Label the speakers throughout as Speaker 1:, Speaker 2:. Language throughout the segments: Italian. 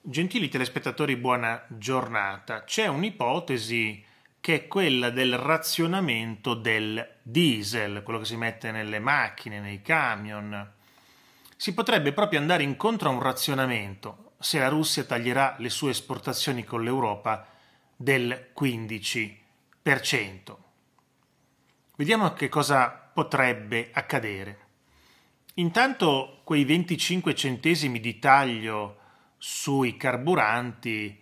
Speaker 1: Gentili telespettatori, buona giornata. C'è un'ipotesi che è quella del razionamento del diesel, quello che si mette nelle macchine, nei camion. Si potrebbe proprio andare incontro a un razionamento se la Russia taglierà le sue esportazioni con l'Europa del 15%. Vediamo che cosa potrebbe accadere. Intanto quei 25 centesimi di taglio sui carburanti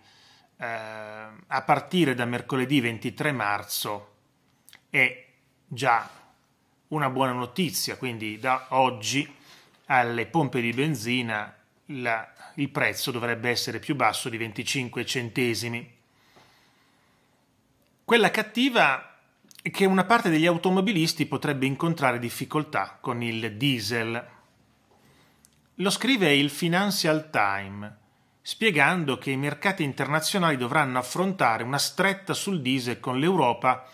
Speaker 1: eh, a partire da mercoledì 23 marzo è già una buona notizia, quindi da oggi alle pompe di benzina la, il prezzo dovrebbe essere più basso di 25 centesimi. Quella cattiva è che una parte degli automobilisti potrebbe incontrare difficoltà con il diesel. Lo scrive il Financial Times spiegando che i mercati internazionali dovranno affrontare una stretta sul diesel con l'Europa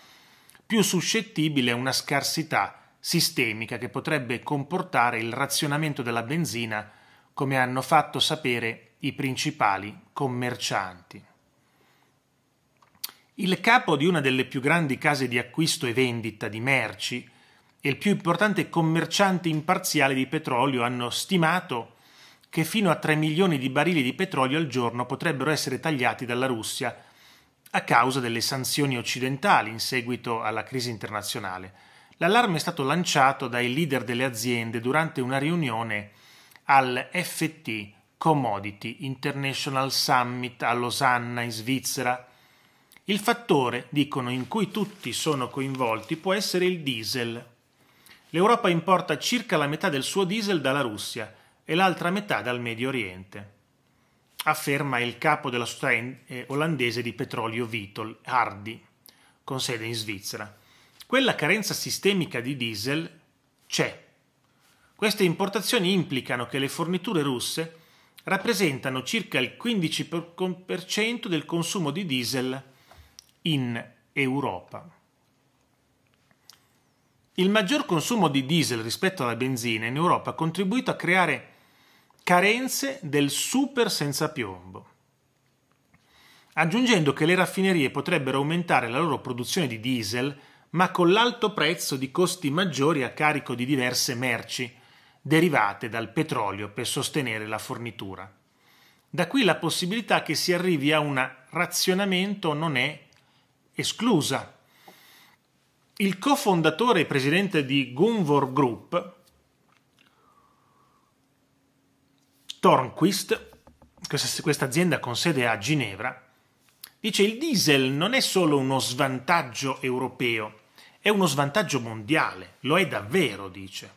Speaker 1: più suscettibile a una scarsità sistemica che potrebbe comportare il razionamento della benzina, come hanno fatto sapere i principali commercianti. Il capo di una delle più grandi case di acquisto e vendita di merci e il più importante commerciante imparziale di petrolio hanno stimato che fino a 3 milioni di barili di petrolio al giorno potrebbero essere tagliati dalla Russia a causa delle sanzioni occidentali in seguito alla crisi internazionale. L'allarme è stato lanciato dai leader delle aziende durante una riunione al FT Commodity International Summit a Losanna in Svizzera. Il fattore, dicono, in cui tutti sono coinvolti può essere il diesel. L'Europa importa circa la metà del suo diesel dalla Russia e l'altra metà dal Medio Oriente, afferma il capo della società eh, olandese di petrolio Vitol, Hardy, con sede in Svizzera. Quella carenza sistemica di diesel c'è. Queste importazioni implicano che le forniture russe rappresentano circa il 15% del consumo di diesel in Europa. Il maggior consumo di diesel rispetto alla benzina in Europa ha contribuito a creare carenze del super senza piombo, aggiungendo che le raffinerie potrebbero aumentare la loro produzione di diesel, ma con l'alto prezzo di costi maggiori a carico di diverse merci derivate dal petrolio per sostenere la fornitura. Da qui la possibilità che si arrivi a un razionamento non è esclusa. Il cofondatore e presidente di Gunvor Group, Tornquist, questa, questa azienda con sede a Ginevra, dice il diesel non è solo uno svantaggio europeo, è uno svantaggio mondiale, lo è davvero, dice.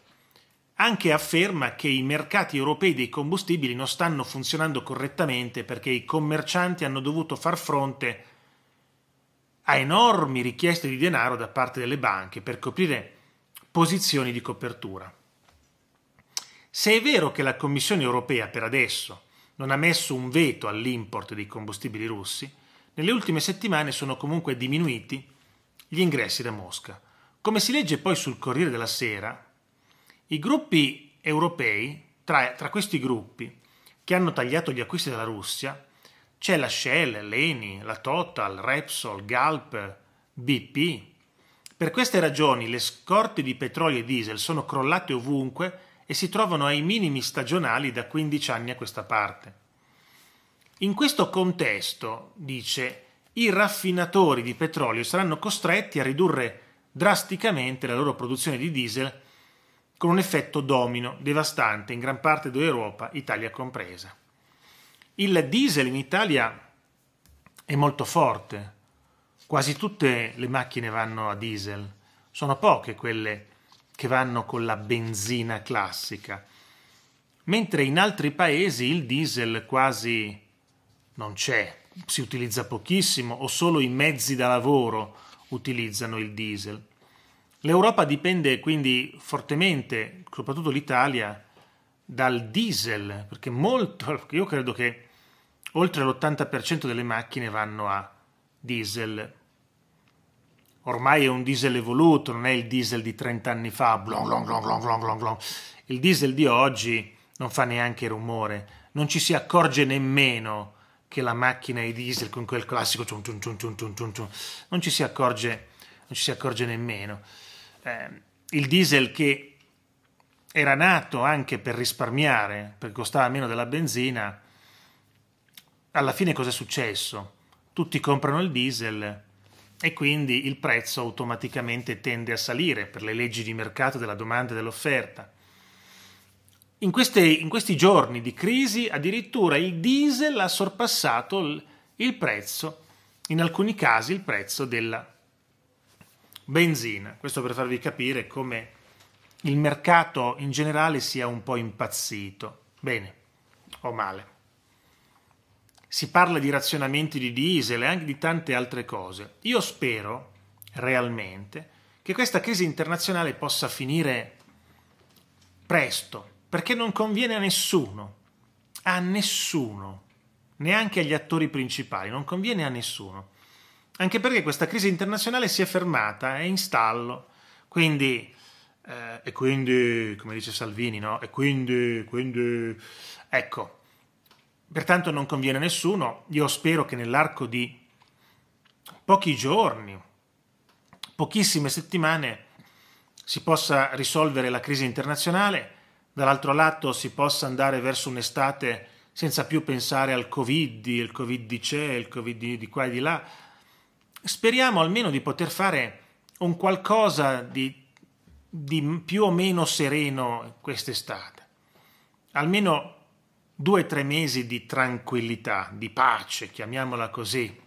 Speaker 1: Anche afferma che i mercati europei dei combustibili non stanno funzionando correttamente perché i commercianti hanno dovuto far fronte a enormi richieste di denaro da parte delle banche per coprire posizioni di copertura. Se è vero che la Commissione europea per adesso non ha messo un veto all'import dei combustibili russi, nelle ultime settimane sono comunque diminuiti gli ingressi da Mosca. Come si legge poi sul Corriere della Sera, i gruppi europei, tra, tra questi gruppi che hanno tagliato gli acquisti dalla Russia, c'è la Shell, l'Eni, la Total, Repsol, Galp, BP. Per queste ragioni le scorte di petrolio e diesel sono crollate ovunque e si trovano ai minimi stagionali da 15 anni a questa parte. In questo contesto, dice, i raffinatori di petrolio saranno costretti a ridurre drasticamente la loro produzione di diesel con un effetto domino devastante in gran parte d'Europa, Italia compresa. Il diesel in Italia è molto forte, quasi tutte le macchine vanno a diesel, sono poche quelle che vanno con la benzina classica, mentre in altri paesi il diesel quasi non c'è, si utilizza pochissimo o solo i mezzi da lavoro utilizzano il diesel. L'Europa dipende quindi fortemente, soprattutto l'Italia, dal diesel, perché molto, io credo che oltre l'80% delle macchine vanno a diesel ormai è un diesel evoluto, non è il diesel di 30 anni fa, blong, blong, blong, blong, blong, blong. il diesel di oggi non fa neanche rumore, non ci si accorge nemmeno che la macchina è diesel con quel classico ciun ciun ciun ciun ciun ciun, ciun. Non, ci si accorge, non ci si accorge nemmeno. Eh, il diesel che era nato anche per risparmiare, perché costava meno della benzina, alla fine cosa è successo? Tutti comprano il diesel, e quindi il prezzo automaticamente tende a salire per le leggi di mercato della domanda e dell'offerta. In, queste, in questi giorni di crisi addirittura il diesel ha sorpassato il, il prezzo, in alcuni casi il prezzo della benzina. Questo per farvi capire come il mercato in generale sia un po' impazzito, bene o male si parla di razionamenti di diesel e anche di tante altre cose. Io spero realmente che questa crisi internazionale possa finire presto, perché non conviene a nessuno, a nessuno, neanche agli attori principali, non conviene a nessuno. Anche perché questa crisi internazionale si è fermata, è in stallo, quindi eh, e quindi, come dice Salvini, no? E quindi, quindi, ecco, Pertanto non conviene a nessuno, io spero che nell'arco di pochi giorni, pochissime settimane, si possa risolvere la crisi internazionale, dall'altro lato si possa andare verso un'estate senza più pensare al Covid, il Covid di c'è, il Covid di qua e di là. Speriamo almeno di poter fare un qualcosa di, di più o meno sereno quest'estate. Almeno due o tre mesi di tranquillità, di pace, chiamiamola così.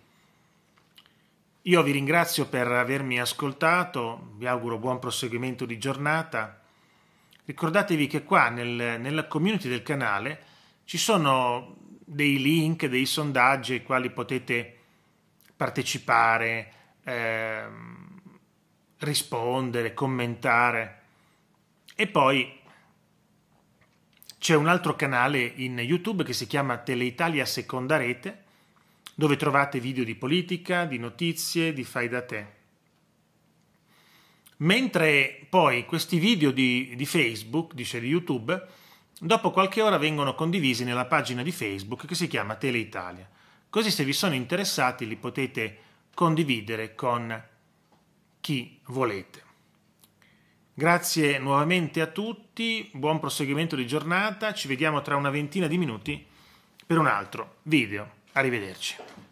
Speaker 1: Io vi ringrazio per avermi ascoltato, vi auguro buon proseguimento di giornata. Ricordatevi che qua nel, nella community del canale ci sono dei link, dei sondaggi ai quali potete partecipare, eh, rispondere, commentare. E poi c'è un altro canale in YouTube che si chiama Teleitalia Seconda Rete, dove trovate video di politica, di notizie, di fai da te. Mentre poi questi video di, di Facebook, dice di YouTube, dopo qualche ora vengono condivisi nella pagina di Facebook che si chiama Teleitalia. Così se vi sono interessati li potete condividere con chi volete. Grazie nuovamente a tutti, buon proseguimento di giornata, ci vediamo tra una ventina di minuti per un altro video. Arrivederci.